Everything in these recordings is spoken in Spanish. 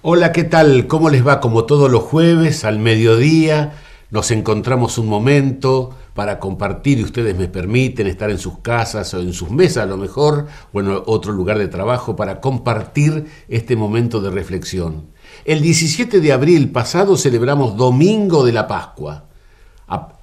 Hola, ¿qué tal? ¿Cómo les va? Como todos los jueves, al mediodía, nos encontramos un momento para compartir y ustedes me permiten estar en sus casas o en sus mesas a lo mejor, o en otro lugar de trabajo, para compartir este momento de reflexión. El 17 de abril pasado celebramos Domingo de la Pascua.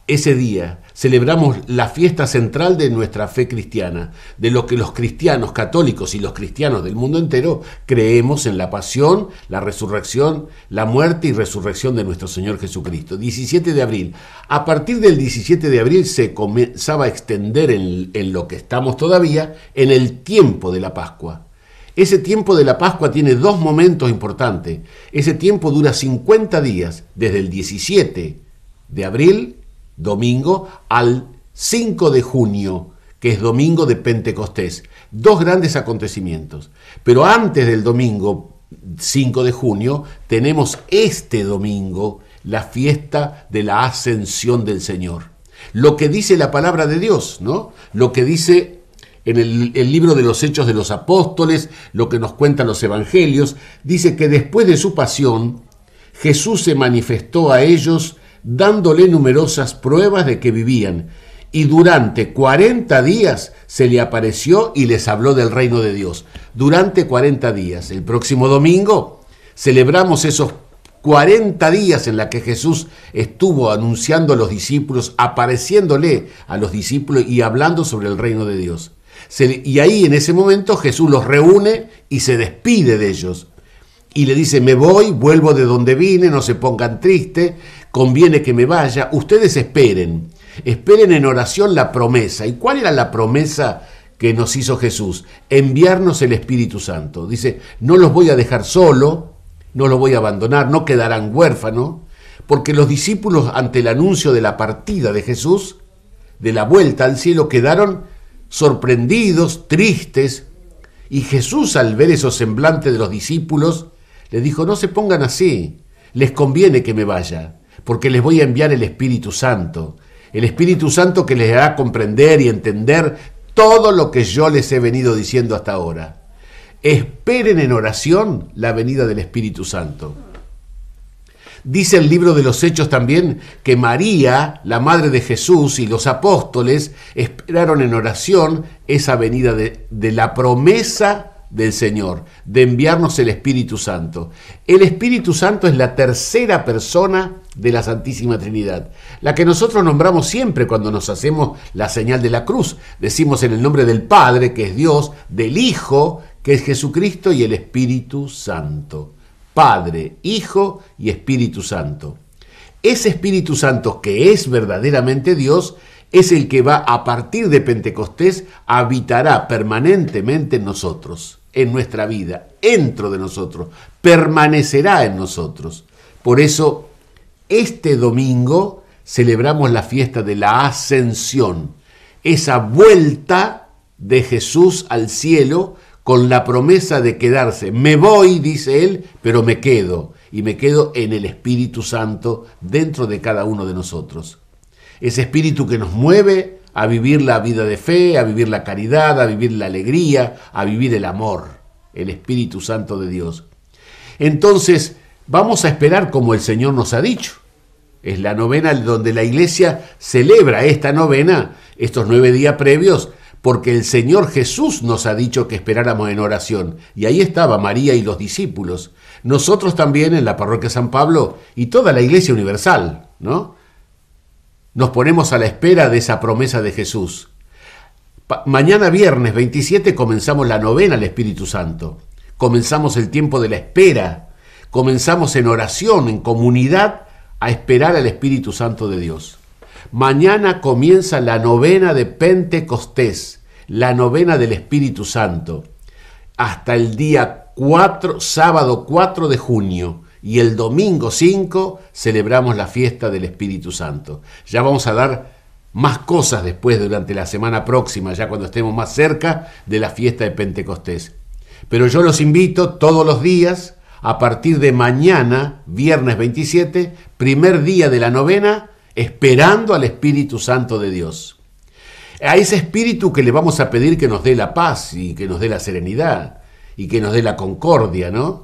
Ese día celebramos la fiesta central de nuestra fe cristiana, de lo que los cristianos católicos y los cristianos del mundo entero creemos en la pasión, la resurrección, la muerte y resurrección de nuestro Señor Jesucristo. 17 de abril. A partir del 17 de abril se comenzaba a extender en, lo que estamos todavía, en el tiempo de la Pascua. Ese tiempo de la Pascua tiene dos momentos importantes. Ese tiempo dura 50 días, desde el 17 de abril domingo al 5 de junio, que es domingo de Pentecostés. Dos grandes acontecimientos. Pero antes del domingo 5 de junio tenemos este domingo la fiesta de la ascensión del Señor. Lo que dice la palabra de Dios, ¿no? Lo que dice en el, libro de los Hechos de los Apóstoles, lo que nos cuentan los evangelios, dice que después de su pasión, Jesús se manifestó a ellos dándole numerosas pruebas de que vivían, y durante 40 días se le apareció y les habló del reino de Dios. Durante 40 días. El próximo domingo celebramos esos 40 días en la que Jesús estuvo anunciando a los discípulos, apareciéndole a los discípulos y hablando sobre el reino de Dios. y ahí en ese momento Jesús los reúne y se despide de ellos y le dice, me voy, vuelvo de donde vine, no se pongan tristes, conviene que me vaya, ustedes esperen, esperen en oración la promesa. ¿Y cuál era la promesa que nos hizo Jesús? Enviarnos el Espíritu Santo. Dice, no los voy a dejar solo, no los voy a abandonar, no quedarán huérfanos, porque los discípulos ante el anuncio de la partida de Jesús, de la vuelta al cielo, quedaron sorprendidos, tristes, y Jesús al ver esos semblantes de los discípulos, le dijo, no se pongan así, les conviene que me vaya, porque les voy a enviar el Espíritu Santo, el Espíritu Santo que les hará comprender y entender todo lo que yo les he venido diciendo hasta ahora. Esperen en oración la venida del Espíritu Santo. Dice el libro de los Hechos también que María, la madre de Jesús y los apóstoles esperaron en oración esa venida de, de la promesa del Señor, de enviarnos el Espíritu Santo. El Espíritu Santo es la tercera persona de la Santísima Trinidad, la que nosotros nombramos siempre cuando nos hacemos la señal de la cruz. Decimos en el nombre del Padre, que es Dios, del Hijo, que es Jesucristo, y el Espíritu Santo. Padre, Hijo y Espíritu Santo. Ese Espíritu Santo que es verdaderamente Dios, es el que va a partir de Pentecostés, habitará permanentemente en nosotros en nuestra vida, dentro de nosotros, permanecerá en nosotros. Por eso, este domingo celebramos la fiesta de la ascensión, esa vuelta de Jesús al cielo con la promesa de quedarse. Me voy, dice él, pero me quedo. Y me quedo en el Espíritu Santo dentro de cada uno de nosotros. Ese Espíritu que nos mueve, a vivir la vida de fe, a vivir la caridad, a vivir la alegría, a vivir el amor, el Espíritu Santo de Dios. Entonces, vamos a esperar como el Señor nos ha dicho. Es la novena donde la iglesia celebra esta novena, estos nueve días previos, porque el Señor Jesús nos ha dicho que esperáramos en oración. Y ahí estaba María y los discípulos. Nosotros también en la parroquia San Pablo y toda la iglesia universal, ¿no? nos ponemos a la espera de esa promesa de Jesús. mañana viernes 27 comenzamos la novena al Espíritu Santo. Comenzamos el tiempo de la espera. Comenzamos en oración, en comunidad, a esperar al Espíritu Santo de Dios. Mañana comienza la novena de Pentecostés, la novena del Espíritu Santo, hasta el día 4, sábado 4 de junio y el domingo 5 celebramos la fiesta del Espíritu Santo. Ya vamos a dar más cosas después durante la semana próxima, ya cuando estemos más cerca de la fiesta de Pentecostés. Pero yo los invito todos los días, a partir de mañana, viernes 27, primer día de la novena, esperando al Espíritu Santo de Dios. A ese Espíritu que le vamos a pedir que nos dé la paz y que nos dé la serenidad y que nos dé la concordia, ¿no?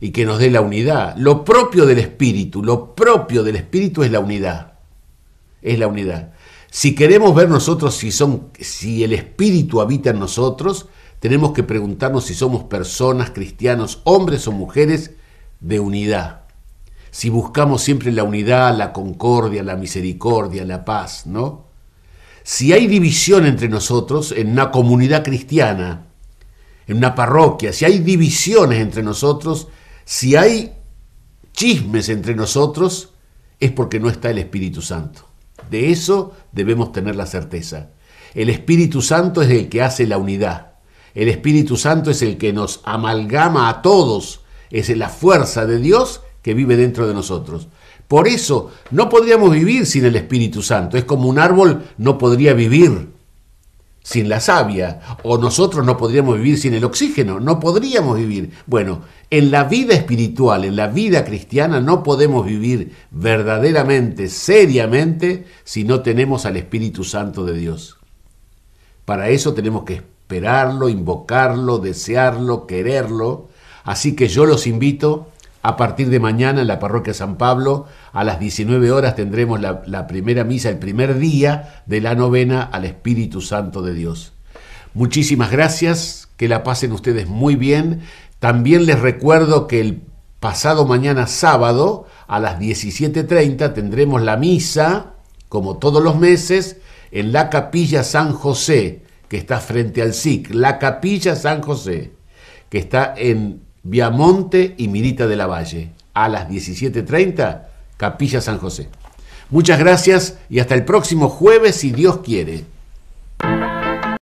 y que nos dé la unidad. Lo propio del espíritu, lo propio del espíritu es la unidad. Es la unidad. Si queremos ver nosotros si son si el espíritu habita en nosotros, tenemos que preguntarnos si somos personas, cristianos, hombres o mujeres de unidad. Si buscamos siempre la unidad, la concordia, la misericordia, la paz, ¿no? Si hay división entre nosotros en una comunidad cristiana, en una parroquia, si hay divisiones entre nosotros, si hay chismes entre nosotros, es porque no está el Espíritu Santo. De eso debemos tener la certeza. El Espíritu Santo es el que hace la unidad. El Espíritu Santo es el que nos amalgama a todos. Es la fuerza de Dios que vive dentro de nosotros. Por eso no podríamos vivir sin el Espíritu Santo. Es como un árbol no podría vivir sin la savia, o nosotros no podríamos vivir sin el oxígeno, no podríamos vivir. Bueno, en la vida espiritual, en la vida cristiana, no podemos vivir verdaderamente, seriamente, si no tenemos al Espíritu Santo de Dios. Para eso tenemos que esperarlo, invocarlo, desearlo, quererlo. Así que yo los invito a partir de mañana en la parroquia San Pablo, a las 19 horas tendremos la, primera misa, el primer día de la novena al Espíritu Santo de Dios. Muchísimas gracias, que la pasen ustedes muy bien. También les recuerdo que el pasado mañana sábado, a las 17.30, tendremos la misa, como todos los meses, en la capilla San José, que está frente al SIC. La capilla San José, que está en Viamonte y Mirita de la Valle. A las 17.30, Capilla San José. Muchas gracias y hasta el próximo jueves si Dios quiere.